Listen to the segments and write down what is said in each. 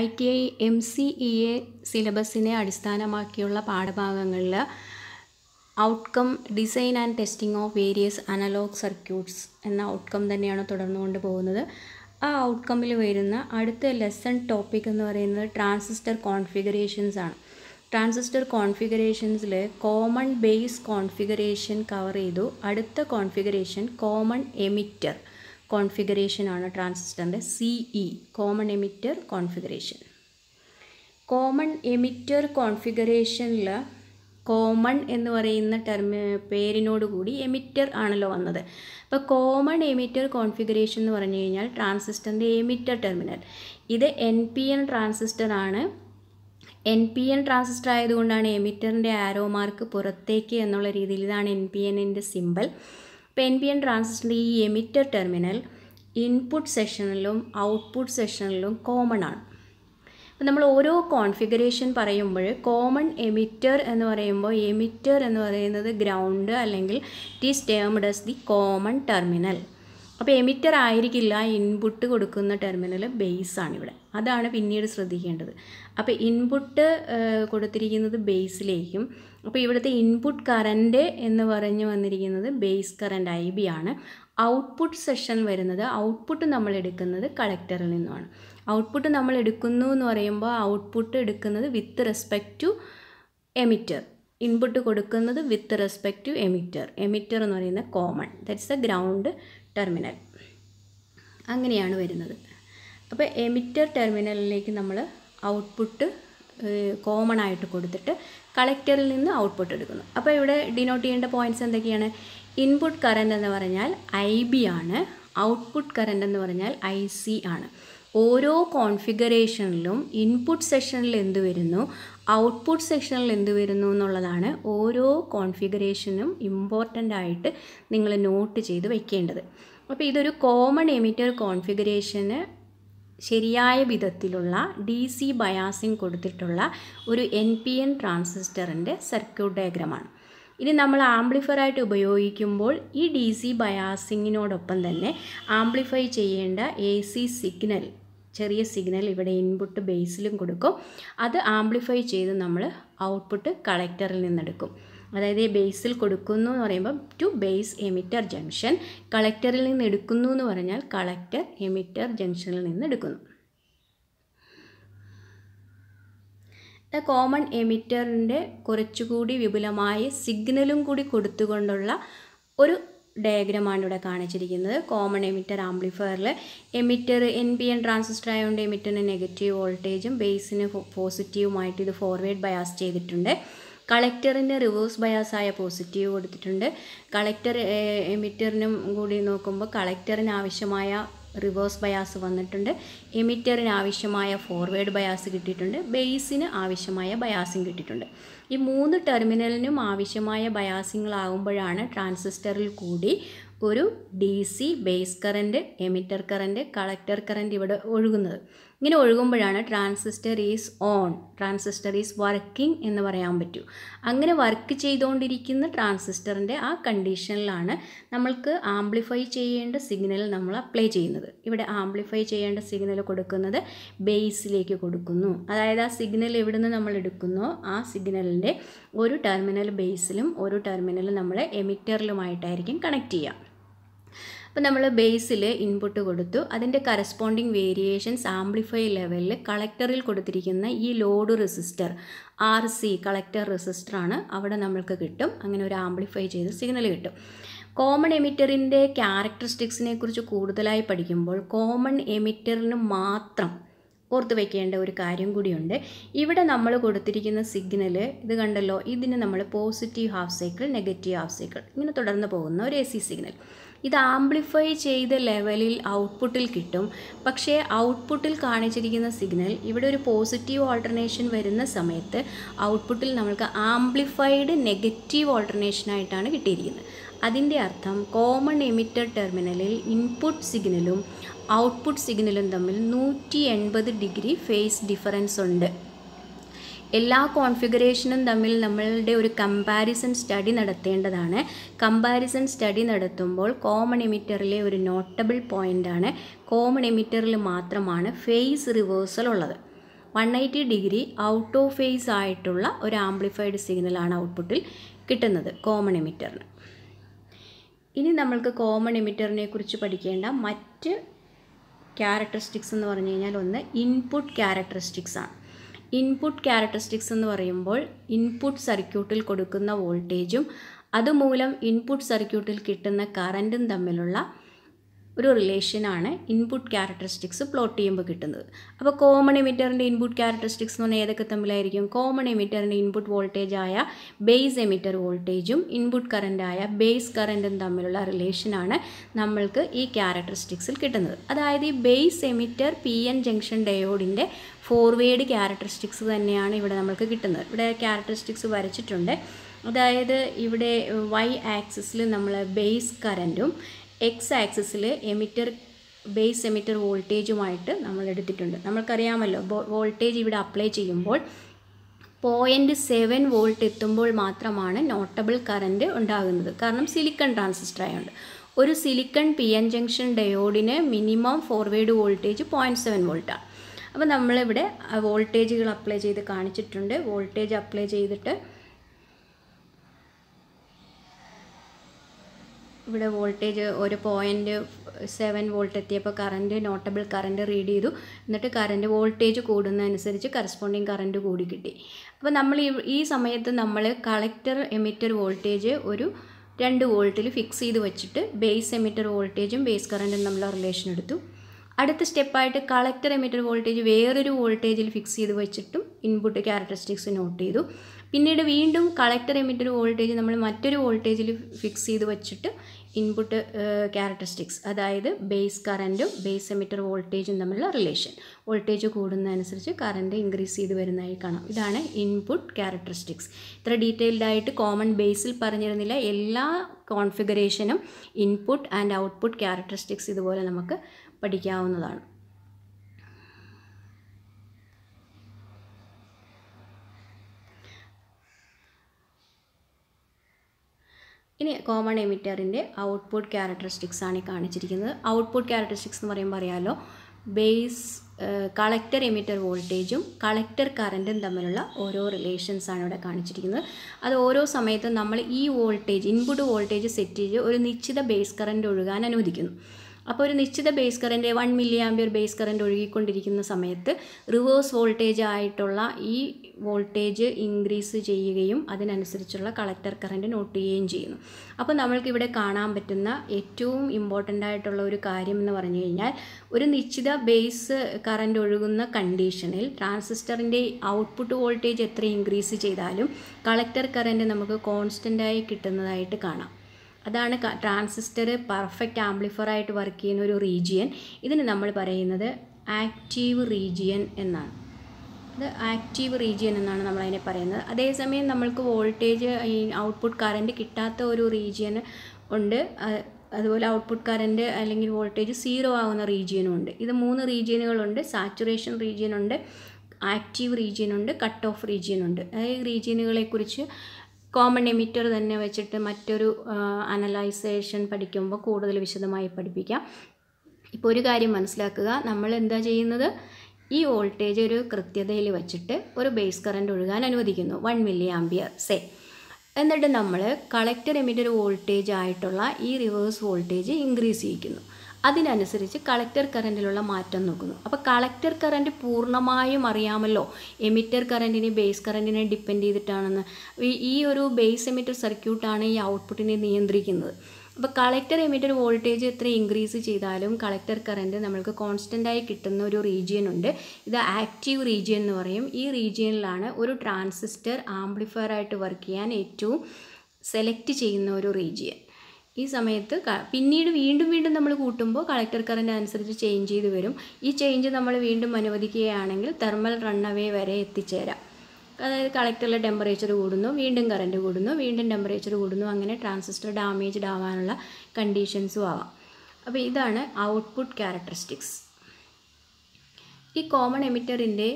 I T I M C E A സിലബസിനെ അടിസ്ഥാനമാക്കിയുള്ള പാഠഭാഗങ്ങളിൽ outcome design and testing of various analog circuits എന്ന outcome തന്നെയാണ് തുടർന്നു കൊണ്ട് പോകുന്നത് ആ ഔട്ട്കമ്മിൽ വരുന്ന അടുത്ത ലെസൺ ടോപ്പിക് എന്ന് പറയുന്നത് ട്രാൻസിസ്റ്റർ കോൺഫിഗറേഷൻസ് ആണ് ട്രാൻസിസ്റ്റർ കോൺഫിഗറേഷൻസിൽ കോമൺ ബേസ് കോൺഫിഗറേഷൻ കവർ ചെയ്തു അടുത്ത കോൺഫിഗറേഷൻ കോമൺ എമിറ്റർ ആണ് ട്രാൻസിസ്റ്ററിൻ്റെ C E common emitter configuration common emitter കോൺഫിഗറേഷനിൽ കോമൺ എന്ന് പറയുന്ന ടെർമ പേരിനോട് കൂടി എമിറ്റർ ആണല്ലോ വന്നത് അപ്പോൾ കോമൺ എമിറ്റർ കോൺഫിഗറേഷൻ എന്ന് പറഞ്ഞു കഴിഞ്ഞാൽ ട്രാൻസിസ്റ്ററിൻ്റെ എമിറ്റർ ടെർമിനൽ ഇത് എൻ പി എൻ ആണ് എൻ പി എൻ ട്രാൻസിസ്റ്റർ ആയതുകൊണ്ടാണ് എമിറ്ററിൻ്റെ ആരോ മാർക്ക് പുറത്തേക്ക് എന്നുള്ള രീതിയിൽ ഇതാണ് എൻ പി എന്നിൻ്റെ സിമ്പിൾ അപ്പോൾ എൻ പി എൻ ട്രാൻസിസ്റ്ററിൽ ഈ എമിറ്റർ ടെർമിനൽ ഇൻപുട്ട് സെഷനിലും ഔട്ട്പുട്ട് സെഷനിലും കോമൺ ആണ് അപ്പോൾ നമ്മൾ ഓരോ കോൺഫിഗറേഷൻ പറയുമ്പോൾ കോമൺ എമിറ്റർ എന്ന് പറയുമ്പോൾ എമിറ്റർ എന്ന് പറയുന്നത് ഗ്രൗണ്ട് അല്ലെങ്കിൽ it is termed as the common terminal അപ്പോൾ എമിറ്റർ ആയിരിക്കില്ല ഇൻപുട്ട് കൊടുക്കുന്ന ടെർമിനൽ ബേസാണ് ഇവിടെ അതാണ് പിന്നീട് ശ്രദ്ധിക്കേണ്ടത് അപ്പോൾ ഇൻപുട്ട് കൊടുത്തിരിക്കുന്നത് ബേസിലേക്കും അപ്പോൾ ഇവിടുത്തെ ഇൻപുട്ട് കറൻറ്റ് എന്ന് പറഞ്ഞു വന്നിരിക്കുന്നത് ബേസ് കറൻറ്റ് ഐ ബി ആണ് ഔട്ട്പുട്ട് സെഷൻ വരുന്നത് ഔട്ട്പുട്ട് നമ്മൾ എടുക്കുന്നത് കളക്ടറിൽ നിന്നുമാണ് ഔട്ട്പുട്ട് നമ്മൾ എടുക്കുന്നു എന്ന് പറയുമ്പോൾ ഔട്ട്പുട്ട് എടുക്കുന്നത് with respect to emitter input കൊടുക്കുന്നത് with respect to emitter emitter എന്ന് പറയുന്ന common that's a ground terminal അങ്ങനെയാണ് വരുന്നത് അപ്പോൾ എമിറ്റർ ടെർമിനലിലേക്ക് നമ്മൾ ഔട്ട്പുട്ട് കോമൺ ആയിട്ട് കൊടുത്തിട്ട് കളക്ടറിൽ നിന്ന് ഔട്ട്പുട്ട് എടുക്കുന്നു അപ്പോൾ ഇവിടെ ഡിനോട്ട് ചെയ്യേണ്ട പോയിൻറ്റ്സ് എന്തൊക്കെയാണ് ഇൻപുട്ട് കറൻറ്റ് എന്ന് പറഞ്ഞാൽ ഐ ബി ആണ് ഔട്ട്പുട്ട് കറൻറ്റ് എന്ന് പറഞ്ഞാൽ ഐ സി ആണ് ഓരോ കോൺഫിഗറേഷനിലും ഇൻപുട്ട് സെക്ഷനിൽ എന്ത് വരുന്നു ഔട്ട്പുട്ട് സെക്ഷനിൽ എന്ത് വരുന്നു എന്നുള്ളതാണ് ഓരോ കോൺഫിഗറേഷനും ഇമ്പോർട്ടൻ്റ് ആയിട്ട് നിങ്ങൾ നോട്ട് ചെയ്ത് വെക്കേണ്ടത് അപ്പോൾ ഇതൊരു കോമൺ എമിറ്റർ കോൺഫിഗറേഷന് ശരിയായ വിധത്തിലുള്ള ഡി സി ബയാസിങ് കൊടുത്തിട്ടുള്ള ഒരു എൻ പി എൻ ട്രാൻസിസ്റ്ററിൻ്റെ സർക്യൂട്ട് ഡയഗ്രമാണ് ഇനി നമ്മൾ ആംപ്ലിഫയറായിട്ട് ഉപയോഗിക്കുമ്പോൾ ഈ ഡി സി ബയാസിങ്ങിനോടൊപ്പം തന്നെ ആംപ്ലിഫൈ ചെയ്യേണ്ട എ സി സിഗ്നൽ ചെറിയ സിഗ്നൽ ഇവിടെ ഇൻപുട്ട് ബേസിലും കൊടുക്കും അത് ആംപ്ലിഫൈ ചെയ്ത് നമ്മൾ ഔട്ട്പുട്ട് കളക്ടറിൽ നിന്നെടുക്കും അതായത് ബേസിൽ കൊടുക്കുന്നു എന്ന് പറയുമ്പോൾ ടു ബേസ് എമിറ്റർ ജംഗ്ഷൻ കളക്ടറിൽ നിന്ന് എടുക്കുന്നു എന്ന് പറഞ്ഞാൽ കളക്ടർ എമിറ്റർ ജംഗ്ഷനിൽ നിന്ന് എടുക്കുന്നു ദ കോമൺ എമിറ്ററിൻ്റെ കുറച്ചുകൂടി വിപുലമായ സിഗ്നലും കൂടി കൊടുത്തുകൊണ്ടുള്ള ഒരു ആണ് ഇവിടെ കാണിച്ചിരിക്കുന്നത് കോമൺ എമിറ്റർ ആംപ്ലിഫയറിൽ emitter N B N transistor ആയതുകൊണ്ട് എമിറ്ററിന് നെഗറ്റീവ് വോൾട്ടേജും ബേസിന് പോസിറ്റീവുമായിട്ട് ഇത് ഫോർവേഡ് ബയാസ് ചെയ്തിട്ടുണ്ട് കളക്ടറിൻ്റെ റിവേഴ്സ് ബയാസ് ആയ പോസിറ്റീവ് കൊടുത്തിട്ടുണ്ട് കളക്ടർ എമിറ്ററിനും കൂടി നോക്കുമ്പോൾ കളക്ടറിന് ആവശ്യമായ റിവേഴ്സ് ബയാസ് വന്നിട്ടുണ്ട് എമിറ്ററിന് ആവശ്യമായ ഫോർവേഡ് ബയാസ് കിട്ടിയിട്ടുണ്ട് ബേസിന് ആവശ്യമായ ബയാസും കിട്ടിയിട്ടുണ്ട് ഈ മൂന്ന് ടെർമിനലിനും ആവശ്യമായ ബയാസിങ്ങളാകുമ്പോഴാണ് ട്രാൻസിസ്റ്ററിൽ കൂടി ഒരു D C base current emitter current collector current ഇവിടെ ഒഴുകുന്നത് ഇങ്ങനെ ഒഴുകുമ്പോഴാണ് transistor is on transistor is working എന്ന് പറയാൻ പറ്റൂ അങ്ങനെ വർക്ക് ചെയ്തുകൊണ്ടിരിക്കുന്ന ട്രാൻസിസ്റ്ററിൻ്റെ ആ കണ്ടീഷനിലാണ് നമ്മൾക്ക് ആംപ്ലിഫൈ ചെയ്യേണ്ട സിഗ്നൽ നമ്മൾ അപ്ലൈ ചെയ്യുന്നത് ഇവിടെ ആംപ്ലിഫൈ ചെയ്യേണ്ട സിഗ്നൽ കൊടുക്കുന്നത് ബേസിലേക്ക് കൊടുക്കുന്നു അതായത് ആ സിഗ്നൽ എവിടെ നിന്ന് നമ്മൾ എടുക്കുന്നോ ആ സിഗ്നലിൻ്റെ ഒരു ടെർമിനൽ ബേസിലും ഒരു ടെർമിനൽ നമ്മൾ എമിറ്ററിലുമായിട്ടായിരിക്കും കണക്ട് ചെയ്യുക അപ്പോൾ നമ്മൾ ബേസിൽ ഇൻപുട്ട് കൊടുത്തു അതിൻ്റെ കറസ്പോണ്ടിങ് വേരിയേഷൻസ് ആംപ്ലിഫൈ ലെവലിൽ കളക്ടറിൽ കൊടുത്തിരിക്കുന്ന ഈ load resistor R C collector റെസിസ്റ്ററാണ് അവിടെ നമ്മൾക്ക് കിട്ടും അങ്ങനെ ഒരു ആംപ്ലിഫൈ ചെയ്ത് സിഗ്നൽ കിട്ടും കോമൺ എമിറ്ററിൻ്റെ ക്യാരക്ടറിസ്റ്റിക്സിനെ കുറിച്ച് കൂടുതലായി പഠിക്കുമ്പോൾ കോമൺ എമിറ്ററിന് മാത്രം ഓർത്ത് വെക്കേണ്ട ഒരു കാര്യം കൂടിയുണ്ട് ഇവിടെ നമ്മൾ കൊടുത്തിരിക്കുന്ന സിഗ്നൽ ഇത് കണ്ടല്ലോ ഇതിന് നമ്മൾ positive half cycle negative half cycle ഇങ്ങനെ തുടർന്ന് പോകുന്ന ഒരു എ സി സിഗ്നൽ ഇത് ആംപ്ലിഫൈ ചെയ്ത ലെവലിൽ ഔട്ട്പുട്ടിൽ കിട്ടും പക്ഷേ ഔട്ട്പുട്ടിൽ കാണിച്ചിരിക്കുന്ന സിഗ്നൽ ഇവിടെ ഒരു പോസിറ്റീവ് ഓൾട്ടർനേഷൻ വരുന്ന സമയത്ത് ഔട്ട്പുട്ടിൽ നമ്മൾക്ക് ആംപ്ലിഫൈഡ് നെഗറ്റീവ് ഓൾട്ടർനേഷനായിട്ടാണ് കിട്ടിയിരിക്കുന്നത് അതിൻ്റെ അർത്ഥം കോമൺ എമിറ്റർ ടെർമിനലിൽ ഇൻപുട്ട് സിഗ്നലും ഔട്ട്പുട്ട് സിഗ്നലും തമ്മിൽ നൂറ്റി എൺപത് ഡിഗ്രി ഫേസ് ഡിഫറൻസ് ഉണ്ട് എല്ലാ കോൺഫിഗറേഷനും തമ്മിൽ നമ്മളുടെ ഒരു കമ്പാരിസൺ സ്റ്റഡി നടത്തേണ്ടതാണ് കമ്പാരിസൺ സ്റ്റഡി നടത്തുമ്പോൾ കോമൺ എമിറ്ററിലെ ഒരു നോട്ടബിൾ പോയിൻ്റാണ് കോമൺ എമിറ്ററിൽ മാത്രമാണ് ഫേസ് റിവേഴ്സൽ ഉള്ളത് one eighty degree out of phase ആയിട്ടുള്ള ഒരു ആംപ്ലിഫൈഡ് സിഗ്നലാണ് ഔട്ട്പുട്ടിൽ കിട്ടുന്നത് കോമൺ എമിറ്ററിന് ഇനി നമ്മൾക്ക് കോമൺ എമിറ്ററിനെ കുറിച്ച് പഠിക്കേണ്ട മറ്റ് ക്യാരക്ടറിസ്റ്റിക്സ് എന്ന് പറഞ്ഞു കഴിഞ്ഞാൽ ഒന്ന് ഇൻപുട്ട് ക്യാരക്ടറിസ്റ്റിക്സ് ആണ് ഇൻപുട്ട് ക്യാരക്ടറിസ്റ്റിക്സ് എന്ന് പറയുമ്പോൾ ഇൻപുട്ട് സർക്യൂട്ടിൽ കൊടുക്കുന്ന വോൾട്ടേജും അതുമൂലം ഇൻപുട്ട് സർക്യൂട്ടിൽ കിട്ടുന്ന കറൻറ്റും തമ്മിലുള്ള ഒരു റിലേഷനാണ് ഇൻപുട്ട് ക്യാരക്ടറിസ്റ്റിക്സ് പ്ലോട്ട് ചെയ്യുമ്പോൾ കിട്ടുന്നത് അപ്പോൾ കോമൺ എമിറ്ററിൻ്റെ ഇൻപുട്ട് ക്യാരക്ടറിസ്റ്റിക്സ് എന്ന് പറഞ്ഞാൽ ഏതൊക്കെ തമ്മിലായിരിക്കും കോമൺ എമിറ്ററിൻ്റെ ഇൻപുട്ട് വോൾട്ടേജ് ആയ ബേസ് എമിറ്റർ വോൾട്ടേജും ഇൻപുട്ട് ആയ ബേസ് കറൻറ്റും തമ്മിലുള്ള റിലേഷനാണ് നമ്മൾക്ക് ഈ ക്യാരക്ടറിസ്റ്റിക്സിൽ കിട്ടുന്നത് അതായത് ഈ base emitter P N junction ഡയോഡിൻ്റെ ഫോർവേഡ് ക്യാരക്ടറിസ്റ്റിക്സ് തന്നെയാണ് ഇവിടെ നമ്മൾക്ക് കിട്ടുന്നത് ഇവിടെ ക്യാരക്ടറിസ്റ്റിക്സ് വരച്ചിട്ടുണ്ട് അതായത് ഇവിടെ വൈ ആക്സിസിൽ നമ്മൾ ബേസ് കറൻറ്റും എക്സ് ആക്സിസിൽ എമിറ്റർ ബേസ് എമിറ്റർ വോൾട്ടേജുമായിട്ട് നമ്മൾ എടുത്തിട്ടുണ്ട് നമ്മൾക്കറിയാമല്ലോ വോൾട്ടേജ് ഇവിടെ അപ്ലൈ ചെയ്യുമ്പോൾ പോയിൻറ്റ് സെവൻ വോൾട്ട് എത്തുമ്പോൾ മാത്രമാണ് നോട്ടബിൾ കറൻറ്റ് ഉണ്ടാകുന്നത് കാരണം സിലിക്കൺ ട്രാൻസിസ്റ്റർ ആയതുകൊണ്ട് ഒരു സിലിക്കൺ പി എൻ ജംഗ്ഷൻ ഡയോഡിന് minimum forward voltage point seven വോൾട്ടാണ് അപ്പോൾ നമ്മളിവിടെ വോൾട്ടേജുകൾ അപ്ലൈ ചെയ്ത് കാണിച്ചിട്ടുണ്ട് വോൾട്ടേജ് അപ്ലൈ ചെയ്തിട്ട് ഇവിടെ വോൾട്ടേജ് ഒരു പോയിൻറ്റ് സെവൻ വോൾട്ട് എത്തിയപ്പോൾ കറൻറ്റ് നോട്ടബിൾ കറൻറ്റ് റീഡ് ചെയ്തു എന്നിട്ട് കറൻറ്റ് വോൾട്ടേജ് കൂടുന്നതനുസരിച്ച് കറസ്പോണ്ടിങ് കറൻറ്റ് കൂടി കിട്ടി അപ്പോൾ നമ്മൾ ഈ സമയത്ത് നമ്മൾ കളക്ടർ എമിറ്റർ വോൾട്ടേജ് ഒരു രണ്ട് വോൾട്ടിൽ ഫിക്സ് ചെയ്ത് വെച്ചിട്ട് ബേസ് എമിറ്റർ വോൾട്ടേജും ബേസ് കറൻറ്റും നമ്മൾ റിലേഷൻ എടുത്തു അടുത്ത സ്റ്റെപ്പായിട്ട് കളക്ടർ എമിറ്റർ വോൾട്ടേജ് വേറൊരു വോൾട്ടേജിൽ ഫിക്സ് ചെയ്ത് വെച്ചിട്ടും ഇൻപുട്ട് ക്യാരക്ടറിസ്റ്റിക്സ് നോട്ട് ചെയ്തു പിന്നീട് വീണ്ടും കളക്ടർ എമിറ്റർ വോൾട്ടേജ് നമ്മൾ മറ്റൊരു വോൾട്ടേജിൽ ഫിക്സ് ചെയ്ത് വെച്ചിട്ട് ഇൻപുട്ട് ക്യാരക്ടറിസ്റ്റിക്സ് uh, അതായത് ബേസ് കറൻറ്റും ബേസ് എമിറ്റർ വോൾട്ടേജും തമ്മിലുള്ള റിലേഷൻ വോൾട്ടേജ് കൂടുന്നതനുസരിച്ച് കറൻറ്റ് ഇൻക്രീസ് ചെയ്ത് വരുന്നതായി കാണാം ഇതാണ് ഇൻപുട്ട് ക്യാരക്ടറിസ്റ്റിക്സ് ഇത്ര ഡീറ്റെയിൽഡായിട്ട് കോമൺ ബേസിൽ പറഞ്ഞിരുന്നില്ല എല്ലാ കോൺഫിഗറേഷനും ഇൻപുട്ട് ആൻഡ് ഔട്ട്പുട്ട് ക്യാരക്ടറിസ്റ്റിക്സ് ഇതുപോലെ നമുക്ക് പഠിക്കാവുന്നതാണ് ഇനി കോമൺ എമിറ്ററിൻ്റെ ഔട്ട്പുട്ട് ക്യാരക്ടറിസ്റ്റിക്സ് ആണ് ഈ കാണിച്ചിരിക്കുന്നത് ഔട്ട്പുട്ട് ക്യാരക്ടറിസ്റ്റിക്സ് എന്ന് പറയുമ്പോൾ അറിയാമല്ലോ ബേസ് കളക്ടർ എമിറ്റർ വോൾട്ടേജും കളക്ടർ കറൻറ്റും തമ്മിലുള്ള ഓരോ റിലേഷൻസ് ആണ് ഇവിടെ കാണിച്ചിരിക്കുന്നത് അത് ഓരോ സമയത്തും നമ്മൾ ഈ വോൾട്ടേജ് ഇൻപുട്ട് വോൾട്ടേജ് സെറ്റ് ചെയ്ത് ഒരു നിശ്ചിത ബേസ് കറൻറ്റ് ഒഴുകാൻ അനുവദിക്കുന്നു അപ്പോൾ ഒരു നിശ്ചിത base current one milli milliampere base current ഒഴുകിക്കൊണ്ടിരിക്കുന്ന സമയത്ത് റിവേഴ്സ് വോൾട്ടേജ് ആയിട്ടുള്ള ഈ വോൾട്ടേജ് ഇൻക്രീസ് ചെയ്യുകയും അതിനനുസരിച്ചുള്ള കളക്ടർ കറൻറ്റ് നോട്ട് ചെയ്യുകയും ചെയ്യുന്നു അപ്പോൾ നമ്മൾക്കിവിടെ കാണാൻ പറ്റുന്ന ഏറ്റവും ഇമ്പോർട്ടൻ്റ് ആയിട്ടുള്ള ഒരു കാര്യം എന്ന് പറഞ്ഞു കഴിഞ്ഞാൽ ഒരു നിശ്ചിത ബേസ് കറൻറ്റ് ഒഴുകുന്ന കണ്ടീഷനിൽ ട്രാൻസിസ്റ്ററിൻ്റെ ഔട്ട്പുട്ട് വോൾട്ടേജ് എത്ര ഇൻക്രീസ് ചെയ്താലും കളക്ടർ കറൻറ്റ് നമുക്ക് കോൺസ്റ്റൻ്റായി കിട്ടുന്നതായിട്ട് കാണാം അതാണ് ട്രാൻസിസ്റ്റർ പെർഫെക്റ്റ് ആംപ്ലിഫയർ ആയിട്ട് വർക്ക് ചെയ്യുന്ന ഒരു റീജിയൻ ഇതിന് നമ്മൾ പറയുന്നത് ആക്റ്റീവ് റീജിയൻ എന്നാണ് അത് ആക്റ്റീവ് റീജിയൻ എന്നാണ് നമ്മൾ അതിനെ പറയുന്നത് അതേസമയം നമ്മൾക്ക് വോൾട്ടേജ് ഈ ഔട്ട്പുട്ട് കറൻറ്റ് കിട്ടാത്ത ഒരു റീജിയൻ ഉണ്ട് അതുപോലെ ഔട്ട്പുട്ട് കറൻറ്റ് അല്ലെങ്കിൽ വോൾട്ടേജ് സീറോ ആവുന്ന റീജിയനും ഉണ്ട് ഇത് മൂന്ന് റീജിയനുകളുണ്ട് സാച്ചുറേഷൻ റീജിയനുണ്ട് ആക്റ്റീവ് റീജിയനുണ്ട് കട്ട് ഓഫ് റീജിയനുണ്ട് അതായത് റീജിയനുകളെക്കുറിച്ച് കോമൺ എമിറ്റർ തന്നെ വെച്ചിട്ട് മറ്റൊരു അനലൈസേഷൻ പഠിക്കുമ്പോൾ കൂടുതൽ വിശദമായി പഠിപ്പിക്കാം ഇപ്പോൾ ഒരു കാര്യം മനസ്സിലാക്കുക നമ്മൾ എന്താ ചെയ്യുന്നത് ഈ വോൾട്ടേജ് ഒരു കൃത്യതയിൽ വെച്ചിട്ട് ഒരു ബേസ് കറൻറ്റ് ഒഴുകാൻ അനുവദിക്കുന്നു വൺ മില്ലി ആംബിയർ സേ എന്നിട്ട് നമ്മൾ കളക്ടർ എമിറ്റർ വോൾട്ടേജ് ആയിട്ടുള്ള ഈ റിവേഴ്സ് വോൾട്ടേജ് ഇൻക്രീസ് ചെയ്യിക്കുന്നു അതിനനുസരിച്ച് കളക്ടർ കറൻറ്റിലുള്ള മാറ്റം നോക്കുന്നു അപ്പോൾ കളക്ടർ കറൻറ്റ് പൂർണ്ണമായും അറിയാമല്ലോ എമിറ്റർ കറൻറ്റിനെ ബേസ് കറൻറ്റിനെ ഡിപ്പെൻഡ് ചെയ്തിട്ടാണെന്ന് ഈ ഒരു ബേസ് എമിറ്റർ സർക്യൂട്ടാണ് ഈ ഔട്ട്പുട്ടിനെ നിയന്ത്രിക്കുന്നത് അപ്പോൾ കളക്ടർ എമിറ്റർ വോൾട്ടേജ് എത്ര ഇൻക്രീസ് ചെയ്താലും കളക്ടർ കറൻറ്റ് നമ്മൾക്ക് കോൺസ്റ്റൻ്റായി കിട്ടുന്ന ഒരു റീജിയൻ ഉണ്ട് ഇത് ആക്റ്റീവ് റീജിയൻ എന്ന് പറയും ഈ റീജിയനിലാണ് ഒരു ട്രാൻസിസ്റ്റർ ആംപ്ലിഫയർ ആയിട്ട് വർക്ക് ചെയ്യാൻ ഏറ്റവും സെലക്ട് ചെയ്യുന്ന ഒരു റീജിയൻ ഈ സമയത്ത് പിന്നീട് വീണ്ടും വീണ്ടും നമ്മൾ കൂട്ടുമ്പോൾ കളക്ടർ കറൻറ്റ് അനുസരിച്ച് ചേഞ്ച് ചെയ്ത് വരും ഈ ചേഞ്ച് നമ്മൾ വീണ്ടും അനുവദിക്കുകയാണെങ്കിൽ തെർമൽ റണ്ണവേ വരെ എത്തിച്ചേരാം അതായത് കളക്ടറിലെ ടെമ്പറേച്ചർ കൂടുന്നു വീണ്ടും കറണ്ട് കൂടുന്നു വീണ്ടും ടെമ്പറേച്ചർ കൂടുന്നു അങ്ങനെ ട്രാൻസിസ്റ്റർ ഡാമേജ്ഡ് ആവാനുള്ള കണ്ടീഷൻസും ആവാം അപ്പോൾ ഇതാണ് ഔട്ട്പുട്ട് ക്യാരക്ടറിസ്റ്റിക്സ് ഈ കോമൺ എമിറ്ററിൻ്റെ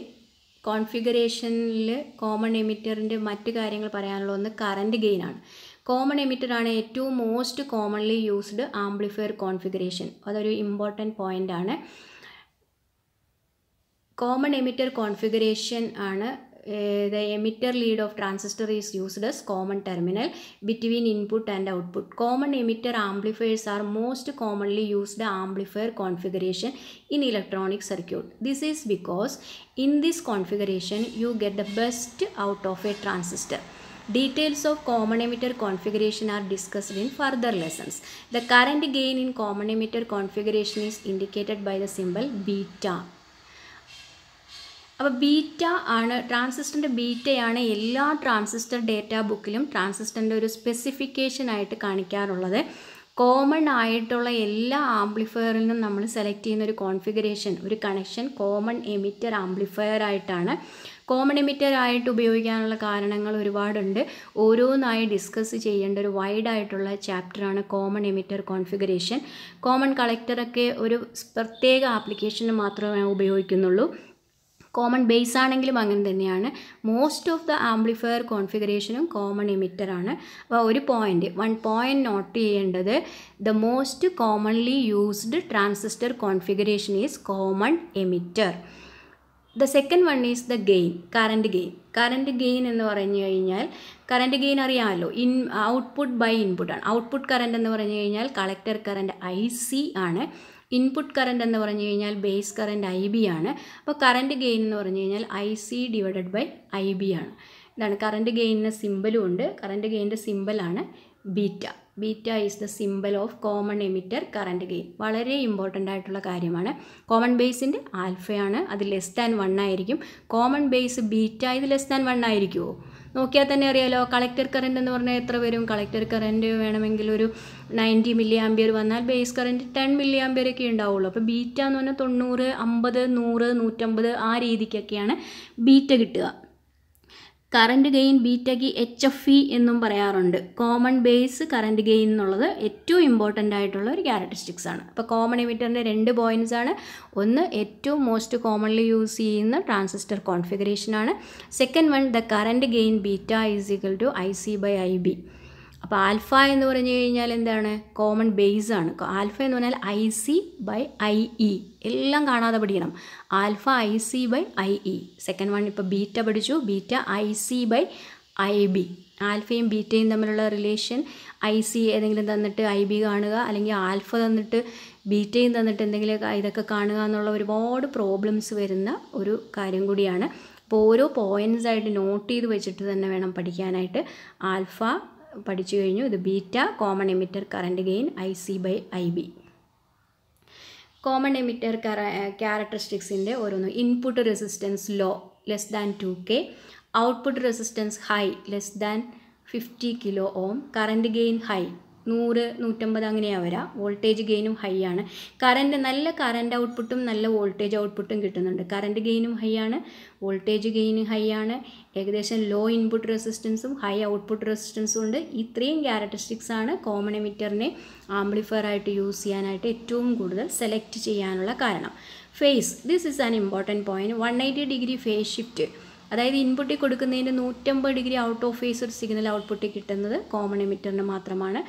കോൺഫിഗറേഷനിൽ കോമൺ എമിറ്ററിൻ്റെ മറ്റു കാര്യങ്ങൾ പറയാനുള്ള ഒന്ന് കറൻറ്റ് ഗെയിനാണ് കോമൺ എമിറ്ററാണ് ഏറ്റവും most commonly used amplifier configuration അതൊരു ഇമ്പോർട്ടൻറ്റ് പോയിൻ്റ് ആണ് കോമൺ എമിറ്റർ കോൺഫിഗറേഷൻ ആണ് the emitter lead of transistor is used as common terminal between input and output common emitter amplifiers are most commonly used amplifier configuration in electronic circuit this is because in this configuration you get the best out of a transistor Details of common emitter configuration are discussed in further lessons. The current gain in common emitter configuration is indicated by the symbol beta. അപ്പോൾ beta ആണ് ട്രാൻസിസ്റ്ററിൻ്റെ ബീറ്റയാണ് എല്ലാ transistor data ബുക്കിലും ട്രാൻസിസ്റ്ററിൻ്റെ ഒരു specification ആയിട്ട് കാണിക്കാറുള്ളത് common ആയിട്ടുള്ള എല്ലാ ആംപ്ലിഫയറിൽ നിന്നും നമ്മൾ സെലക്ട് ചെയ്യുന്ന ഒരു കോൺഫിഗറേഷൻ ഒരു കണക്ഷൻ കോമൺ എമിറ്റർ ആംപ്ലിഫയർ ആയിട്ടാണ് കോമൺ എമിറ്റർ ആയിട്ട് ഉപയോഗിക്കാനുള്ള കാരണങ്ങൾ ഒരുപാടുണ്ട് ഓരോന്നായി ഡിസ്കസ് ചെയ്യേണ്ട ഒരു വൈഡ് ആയിട്ടുള്ള ചാപ്റ്ററാണ് കോമൺ എമിറ്റർ കോൺഫിഗറേഷൻ കോമൺ കളക്ടറൊക്കെ ഒരു പ്രത്യേക ആപ്ലിക്കേഷന് മാത്രമേ ഉപയോഗിക്കുന്നുള്ളൂ കോമൺ ബേസ് ആണെങ്കിലും അങ്ങനെ തന്നെയാണ് most of the amplifier കോൺഫിഗറേഷനും common എമിറ്ററാണ് അപ്പോൾ ഒരു പോയിൻ്റ് വൺ പോയിൻ്റ് നോട്ട് ചെയ്യേണ്ടത് the most commonly used transistor configuration is common emitter the second one is the gain current gain current gain എന്ന് പറഞ്ഞു കഴിഞ്ഞാൽ കറൻറ്റ് ഗെയിൻ അറിയാമല്ലോ ഇൻ ഔട്ട്പുട്ട് ബൈ ഇൻപുട്ട് ഇൻപുട്ടാണ് output current എന്ന് പറഞ്ഞു കഴിഞ്ഞാൽ collector current I C ആണ് input current എന്ന് പറഞ്ഞു കഴിഞ്ഞാൽ ബേസ് കറൻറ്റ് ഐ ബി ആണ് അപ്പോൾ കറൻറ്റ് ഗെയിൻ എന്ന് പറഞ്ഞു കഴിഞ്ഞാൽ I C divided by I B ആണ് ഇതാണ് കറൻറ്റ് ഗെയിനിന് സിമ്പലും ഉണ്ട് കറൻറ്റ് ഗെയിനിൻ്റെ സിമ്പലാണ് beta beta is the simple of common emitter current gain വളരെ ഇമ്പോർട്ടൻ്റ് ആയിട്ടുള്ള കാര്യമാണ് കോമൺ ബേസിൻ്റെ ആൽഫയാണ് അത് ലെസ് ദാൻ വൺ ആയിരിക്കും കോമൺ ബേസ് ബീറ്റ ഇത് ലെസ് ദാൻ വൺ ആയിരിക്കുമോ നോക്കിയാൽ തന്നെ അറിയാലോ കളക്ടർ കറൻറ്റ് എന്ന് പറഞ്ഞാൽ എത്ര വരും കളക്ടർ കറൻറ്റ് വേണമെങ്കിൽ ഒരു നയൻറ്റി മില്ലി ആംബിയർ വന്നാൽ base current ten milli ampere ഒക്കെ ഉണ്ടാവുള്ളൂ അപ്പോൾ ബീറ്റ എന്ന് പറഞ്ഞാൽ തൊണ്ണൂറ് അമ്പത് നൂറ് നൂറ്റമ്പത് ആ രീതിക്കൊക്കെയാണ് ബീറ്റ കിട്ടുക കറൻറ്റ് ഗെയിൻ ബീറ്റക്ക് എച്ച് എഫ് ഇ എന്നും പറയാറുണ്ട് കോമൺ ബേസ് കറൻറ്റ് ഗെയിൻ എന്നുള്ളത് ഏറ്റവും ഇമ്പോർട്ടൻ്റ് ആയിട്ടുള്ള ഒരു ക്യാരക്ടറിസ്റ്റിക്സ് ആണ് അപ്പോൾ കോമൺ എമിറ്ററിൻ്റെ രണ്ട് പോയിൻറ്റ്സ് ആണ് ഒന്ന് ഏറ്റവും മോസ്റ്റ് കോമൺലി യൂസ് ചെയ്യുന്ന ട്രാൻസിസ്റ്റർ കോൺഫിഗറേഷനാണ് second one the current gain beta is equal to I C by I B അപ്പോൾ ആൽഫ എന്ന് പറഞ്ഞു കഴിഞ്ഞാൽ എന്താണ് കോമൺ ബേസ് ആണ് ആൽഫ എന്ന് പറഞ്ഞാൽ I C by I E എല്ലാം കാണാതെ പഠിക്കണം alpha I C by I E second one ഇപ്പോൾ ബീറ്റ പഠിച്ചു beta I C by I B ആൽഫയും ബീറ്റയും തമ്മിലുള്ള റിലേഷൻ ഐ സി ഏതെങ്കിലും തന്നിട്ട് ഐ ബി കാണുക അല്ലെങ്കിൽ ആൽഫ തന്നിട്ട് ബീറ്റയും തന്നിട്ട് എന്തെങ്കിലും ഇതൊക്കെ കാണുക എന്നുള്ള ഒരുപാട് പ്രോബ്ലംസ് വരുന്ന ഒരു കാര്യം കൂടിയാണ് അപ്പോൾ ഓരോ പോയിൻസ് ആയിട്ട് നോട്ട് ചെയ്ത് വെച്ചിട്ട് തന്നെ വേണം പഠിക്കാനായിട്ട് ആൽഫ പഠിച്ചു കഴിഞ്ഞു ഇത് beta common emitter current gain I C by I B common emitter കറ ക്യാരക്ടറിസ്റ്റിക്സിൻ്റെ ഓരോന്ന് input resistance low less than two K output resistance high less than fifty kilo ohm current gain high നൂറ് നൂറ്റമ്പത് അങ്ങനെയാണ് വരിക വോൾട്ടേജ് ഗെയിനും high ആണ് current നല്ല കറൻറ്റ് ഔട്ട്പുട്ടും നല്ല വോൾട്ടേജ് ഔട്ട്പുട്ടും കിട്ടുന്നുണ്ട് കറൻറ്റ് ഗെയിനും ഹൈ ആണ് വോൾട്ടേജ് ഗെയിനും ഹൈ ആണ് ഏകദേശം ലോ ഇൻപുട്ട് റെസിസ്റ്റൻസും ഹൈ ഔട്ട്പുട്ട് റെസിസ്റ്റൻസും ഉണ്ട് ഇത്രയും ക്യാരക്ടറിസ്റ്റിക്സ് ആണ് കോമൺ എമിറ്ററിനെ ആംപ്ലിഫയർ ആയിട്ട് യൂസ് ചെയ്യാനായിട്ട് ഏറ്റവും കൂടുതൽ സെലക്ട് ചെയ്യാനുള്ള കാരണം phase this is an important point one eighty degree phase shift അതായത് ഇൻപുട്ടിൽ കൊടുക്കുന്നതിൻ്റെ നൂറ്റമ്പത് ഡിഗ്രി ഔട്ട് ഓഫ് ഫേസ് ഒരു സിഗ്നൽ ഔട്ട്പുട്ടിൽ കിട്ടുന്നത് കോമൺ എമിറ്ററിന് മാത്രമാണ്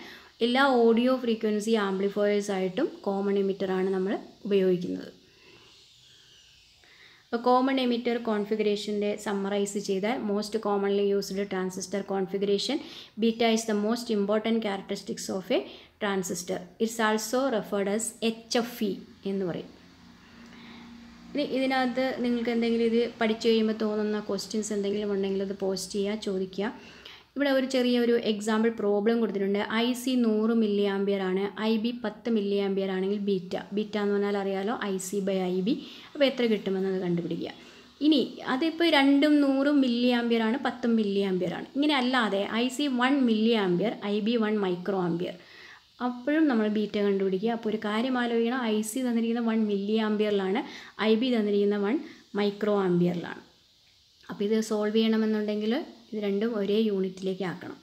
എല്ലാ ഓഡിയോ ഫ്രീക്വൻസി ആംപ്ലിഫയേഴ്സായിട്ടും കോമൺ എമിറ്ററാണ് നമ്മൾ ഉപയോഗിക്കുന്നത് അപ്പോൾ കോമൺ എമിറ്റർ കോൺഫിഗറേഷൻ്റെ സമ്മറൈസ് ചെയ്താൽ most commonly used transistor configuration beta is the most important characteristics of a transistor it's also referred as H F E എന്ന് പറയും ഇനി ഇതിനകത്ത് നിങ്ങൾക്ക് എന്തെങ്കിലും ഇത് പഠിച്ചു കഴിയുമ്പോൾ തോന്നുന്ന ക്വസ്റ്റ്യൻസ് എന്തെങ്കിലും ഉണ്ടെങ്കിൽ അത് പോസ്റ്റ് ചെയ്യുക ചോദിക്കുക ഇവിടെ ഒരു ചെറിയ ഒരു എക്സാമ്പിൾ പ്രോബ്ലം കൊടുത്തിട്ടുണ്ട് ഐ സി നൂറ് മില്ലി ആംബിയർ ആണ് ഐ ബി പത്ത് മില്ലി ആംബിയർ ആണെങ്കിൽ ബീറ്റ ബീറ്റ എന്ന് പറഞ്ഞാൽ അറിയാലോ I C by I B അപ്പോൾ എത്ര അത് കണ്ടുപിടിക്കുക ഇനി അതിപ്പോൾ രണ്ടും നൂറും മില്ലി ആംബിയർ ആണ് പത്തും മില്ലി ആംബിയർ ആണ് ഇങ്ങനെ അല്ലാതെ I C one milli ampere I B one micro ampere അപ്പോഴും നമ്മൾ ബീറ്റ കണ്ടുപിടിക്കുക അപ്പോൾ ഒരു കാര്യം ആലോചിക്കണം ഐ സി തന്നിരിക്കുന്ന വൺ മില്ലി ആംബിയറിലാണ് ഐ ബി തന്നിരിക്കുന്ന വൺ മൈക്രോ ആംബിയറിലാണ് അപ്പോൾ ഇത് സോൾവ് ചെയ്യണമെന്നുണ്ടെങ്കിൽ ഇത് രണ്ടും ഒരേ യൂണിറ്റിലേക്ക് ആക്കണം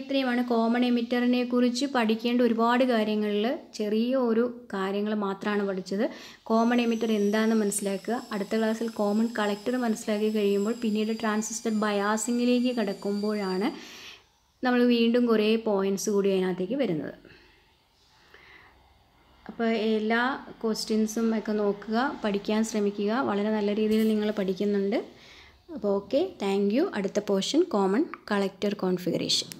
ഇത്രയുമാണ് കോമൺ എമിറ്ററിനെ കുറിച്ച് പഠിക്കേണ്ട ഒരുപാട് കാര്യങ്ങളിൽ ചെറിയ ഒരു കാര്യങ്ങൾ മാത്രമാണ് പഠിച്ചത് കോമൺ എമിറ്റർ എന്താണെന്ന് മനസ്സിലാക്കുക അടുത്ത ക്ലാസ്സിൽ കോമൺ കളക്ടർ മനസ്സിലാക്കി കഴിയുമ്പോൾ പിന്നീട് ട്രാൻസിസ്റ്റർ ബയാസിങ്ങിലേക്ക് കിടക്കുമ്പോഴാണ് നമ്മൾ വീണ്ടും കുറേ പോയിൻറ്റ്സ് കൂടി അതിനകത്തേക്ക് വരുന്നത് അപ്പോൾ എല്ലാ ക്വസ്റ്റ്യൻസും ഒക്കെ നോക്കുക പഠിക്കാൻ ശ്രമിക്കുക വളരെ നല്ല രീതിയിൽ നിങ്ങൾ പഠിക്കുന്നുണ്ട് അപ്പോൾ ഓക്കെ താങ്ക് യു അടുത്ത പോർഷൻ കോമൺ കളക്ടർ കോൺഫിഗറേഷൻ